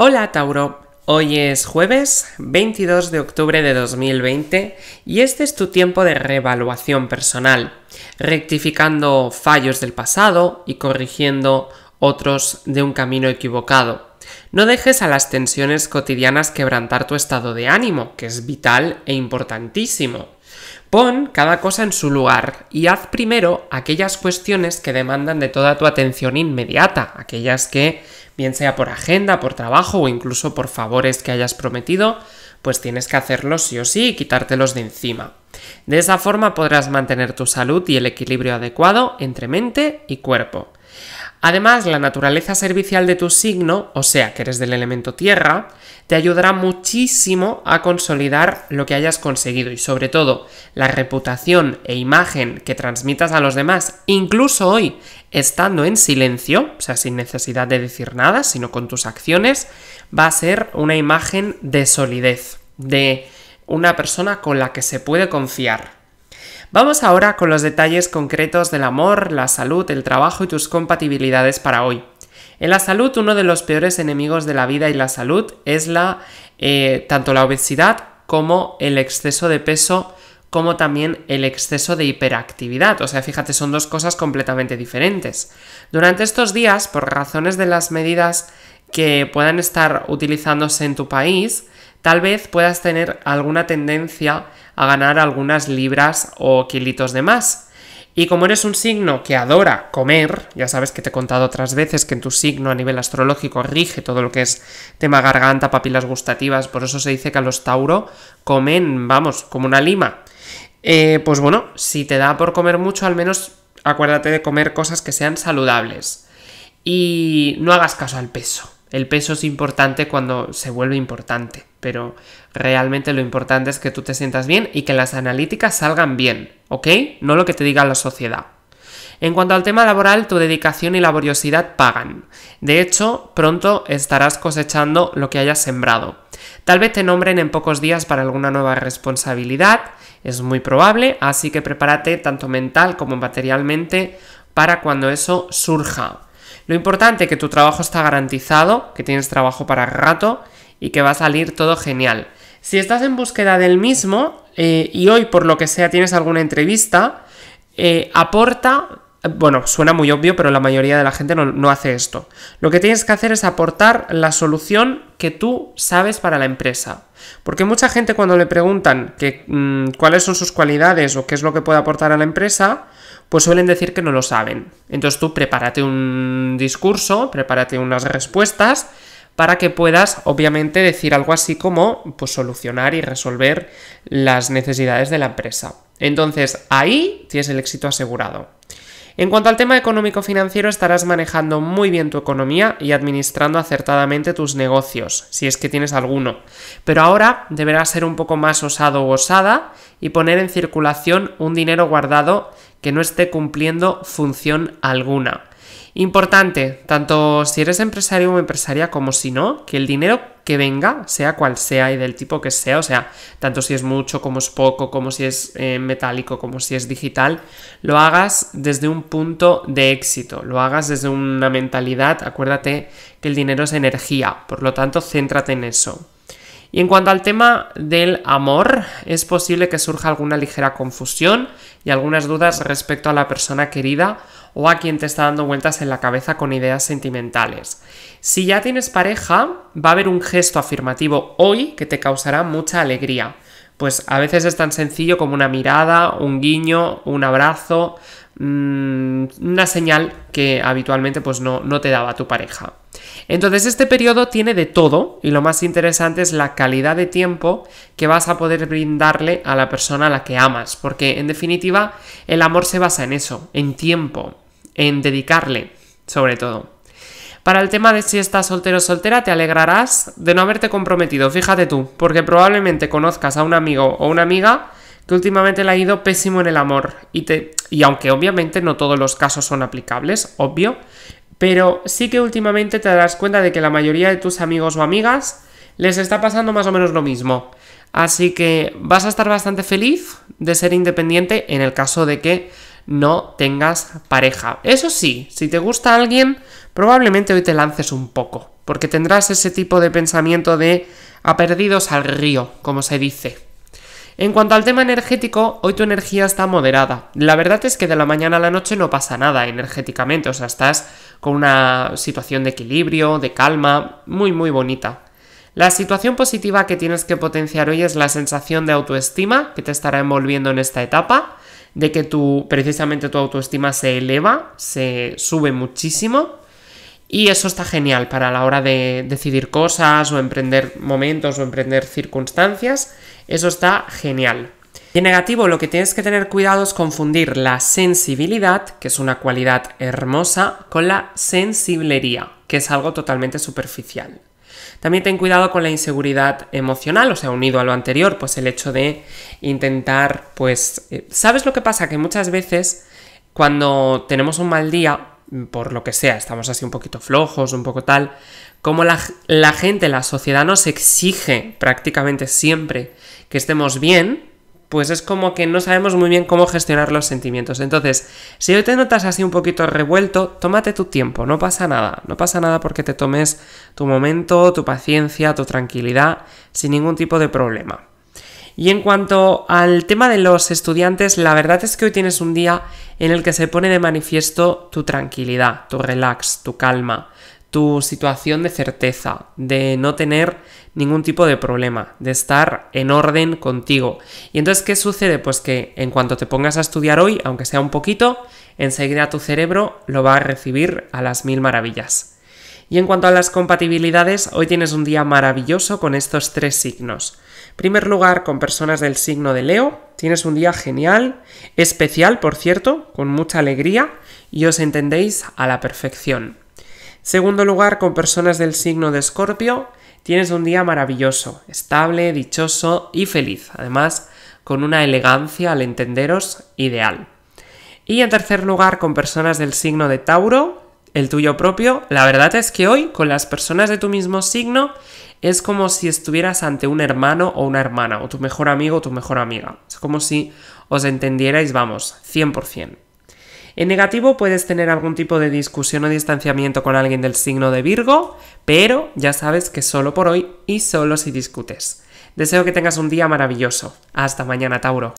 Hola Tauro, hoy es jueves 22 de octubre de 2020 y este es tu tiempo de reevaluación personal, rectificando fallos del pasado y corrigiendo otros de un camino equivocado. No dejes a las tensiones cotidianas quebrantar tu estado de ánimo, que es vital e importantísimo. Pon cada cosa en su lugar y haz primero aquellas cuestiones que demandan de toda tu atención inmediata, aquellas que, bien sea por agenda, por trabajo o incluso por favores que hayas prometido, pues tienes que hacerlos sí o sí y quitártelos de encima. De esa forma podrás mantener tu salud y el equilibrio adecuado entre mente y cuerpo. Además, la naturaleza servicial de tu signo, o sea que eres del elemento tierra, te ayudará muchísimo a consolidar lo que hayas conseguido y sobre todo la reputación e imagen que transmitas a los demás, incluso hoy, estando en silencio, o sea, sin necesidad de decir nada, sino con tus acciones, va a ser una imagen de solidez, de una persona con la que se puede confiar, Vamos ahora con los detalles concretos del amor, la salud, el trabajo y tus compatibilidades para hoy. En la salud, uno de los peores enemigos de la vida y la salud es la, eh, tanto la obesidad como el exceso de peso, como también el exceso de hiperactividad. O sea, fíjate, son dos cosas completamente diferentes. Durante estos días, por razones de las medidas que puedan estar utilizándose en tu país, tal vez puedas tener alguna tendencia a ganar algunas libras o kilitos de más. Y como eres un signo que adora comer, ya sabes que te he contado otras veces que en tu signo a nivel astrológico rige todo lo que es tema garganta, papilas gustativas, por eso se dice que a los Tauro comen, vamos, como una lima. Eh, pues bueno, si te da por comer mucho, al menos acuérdate de comer cosas que sean saludables. Y no hagas caso al peso. El peso es importante cuando se vuelve importante, pero realmente lo importante es que tú te sientas bien y que las analíticas salgan bien, ¿ok? No lo que te diga la sociedad. En cuanto al tema laboral, tu dedicación y laboriosidad pagan. De hecho, pronto estarás cosechando lo que hayas sembrado. Tal vez te nombren en pocos días para alguna nueva responsabilidad, es muy probable, así que prepárate tanto mental como materialmente para cuando eso surja. Lo importante es que tu trabajo está garantizado, que tienes trabajo para rato y que va a salir todo genial. Si estás en búsqueda del mismo eh, y hoy por lo que sea tienes alguna entrevista, eh, aporta bueno, suena muy obvio, pero la mayoría de la gente no, hace esto. Lo que tienes que hacer es aportar la solución que tú sabes para la empresa. Porque mucha gente cuando le preguntan que, mm, cuáles son sus cualidades o qué es lo que puede aportar a la empresa, pues suelen decir que no lo saben. Entonces tú prepárate un discurso, prepárate unas respuestas para que puedas obviamente decir algo así como pues solucionar y resolver las necesidades de la empresa. Entonces ahí tienes el éxito asegurado. En cuanto al tema económico-financiero, estarás manejando muy bien tu economía y administrando acertadamente tus negocios, si es que tienes alguno. Pero ahora deberás ser un poco más osado o osada y poner en circulación un dinero guardado que no esté cumpliendo función alguna. Importante, tanto si eres empresario o empresaria como si no, que el dinero que venga, sea cual sea y del tipo que sea, o sea, tanto si es mucho como es poco, como si es eh, metálico, como si es digital, lo hagas desde un punto de éxito, lo hagas desde una mentalidad, acuérdate que el dinero es energía, por lo tanto, céntrate en eso. Y en cuanto al tema del amor, es posible que surja alguna ligera confusión y algunas dudas respecto a la persona querida o a quien te está dando vueltas en la cabeza con ideas sentimentales. Si ya tienes pareja, va a haber un gesto afirmativo hoy que te causará mucha alegría pues a veces es tan sencillo como una mirada, un guiño, un abrazo, mm, una señal que habitualmente pues no, no te daba tu pareja. Entonces este periodo tiene de todo y lo más interesante es la calidad de tiempo que vas a poder brindarle a la persona a la que amas, porque en definitiva el amor se basa en eso, en tiempo, en dedicarle sobre todo. Para el tema de si estás soltero o soltera, te alegrarás de no haberte comprometido, fíjate tú, porque probablemente conozcas a un amigo o una amiga que últimamente le ha ido pésimo en el amor. Y, te, y aunque obviamente no todos los casos son aplicables, obvio, pero sí que últimamente te darás cuenta de que la mayoría de tus amigos o amigas les está pasando más o menos lo mismo. Así que vas a estar bastante feliz de ser independiente en el caso de que no tengas pareja. Eso sí, si te gusta alguien, probablemente hoy te lances un poco, porque tendrás ese tipo de pensamiento de a perdidos al río, como se dice. En cuanto al tema energético, hoy tu energía está moderada. La verdad es que de la mañana a la noche no pasa nada energéticamente, o sea, estás con una situación de equilibrio, de calma, muy muy bonita. La situación positiva que tienes que potenciar hoy es la sensación de autoestima que te estará envolviendo en esta etapa de que tu, precisamente tu autoestima se eleva, se sube muchísimo. Y eso está genial para la hora de decidir cosas o emprender momentos o emprender circunstancias. Eso está genial. Y en negativo, lo que tienes que tener cuidado es confundir la sensibilidad, que es una cualidad hermosa, con la sensiblería, que es algo totalmente superficial. También ten cuidado con la inseguridad emocional, o sea, unido a lo anterior, pues el hecho de intentar, pues, eh, ¿sabes lo que pasa? Que muchas veces cuando tenemos un mal día, por lo que sea, estamos así un poquito flojos, un poco tal, como la, gente, la sociedad nos exige prácticamente siempre que estemos bien, pues es como que no sabemos muy bien cómo gestionar los sentimientos. Entonces, si hoy te notas así un poquito revuelto, tómate tu tiempo, no pasa nada, no pasa nada porque te tomes tu momento, tu paciencia, tu tranquilidad, sin ningún tipo de problema. Y en cuanto al tema de los estudiantes, la verdad es que hoy tienes un día en el que se pone de manifiesto tu tranquilidad, tu relax, tu calma, tu situación de certeza, de no tener ningún tipo de problema, de estar en orden contigo. Y entonces, ¿qué sucede? Pues que en cuanto te pongas a estudiar hoy, aunque sea un poquito, enseguida tu cerebro lo va a recibir a las mil maravillas. Y en cuanto a las compatibilidades, hoy tienes un día maravilloso con estos tres signos. En primer lugar, con personas del signo de Leo, tienes un día genial, especial, por cierto, con mucha alegría, y os entendéis a la perfección. Segundo lugar, con personas del signo de Escorpio, tienes un día maravilloso, estable, dichoso y feliz. Además, con una elegancia al entenderos ideal. Y en tercer lugar, con personas del signo de Tauro, el tuyo propio, la verdad es que hoy con las personas de tu mismo signo es como si estuvieras ante un hermano o una hermana, o tu mejor amigo o tu mejor amiga. Es como si os entendierais, vamos, 100%. En negativo puedes tener algún tipo de discusión o distanciamiento con alguien del signo de Virgo, pero ya sabes que solo por hoy y solo si discutes. Deseo que tengas un día maravilloso. Hasta mañana, Tauro.